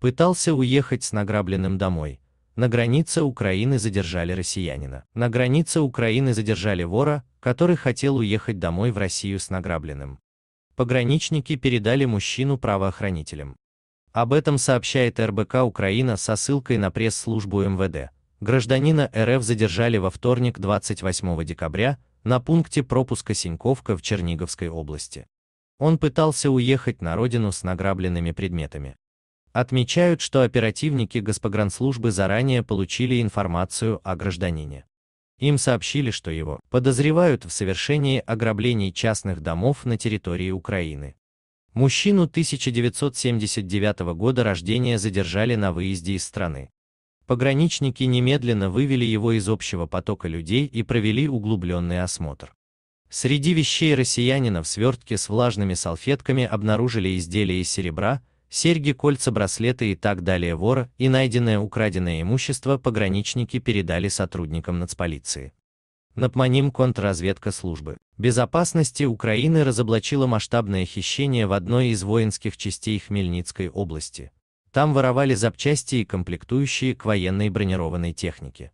пытался уехать с награбленным домой. На границе Украины задержали россиянина. На границе Украины задержали вора, который хотел уехать домой в Россию с награбленным. Пограничники передали мужчину правоохранителям. Об этом сообщает РБК Украина со ссылкой на пресс-службу МВД. Гражданина РФ задержали во вторник 28 декабря на пункте пропуска Синьковка в Черниговской области. Он пытался уехать на родину с награбленными предметами. Отмечают, что оперативники Госпогранслужбы заранее получили информацию о гражданине. Им сообщили, что его подозревают в совершении ограблений частных домов на территории Украины. Мужчину 1979 года рождения задержали на выезде из страны. Пограничники немедленно вывели его из общего потока людей и провели углубленный осмотр. Среди вещей россиянина в свертке с влажными салфетками обнаружили изделия из серебра, серьги, кольца, браслеты и так далее вора и найденное украденное имущество пограничники передали сотрудникам нацполиции. Напманим контрразведка службы безопасности Украины разоблачила масштабное хищение в одной из воинских частей Хмельницкой области. Там воровали запчасти и комплектующие к военной бронированной технике.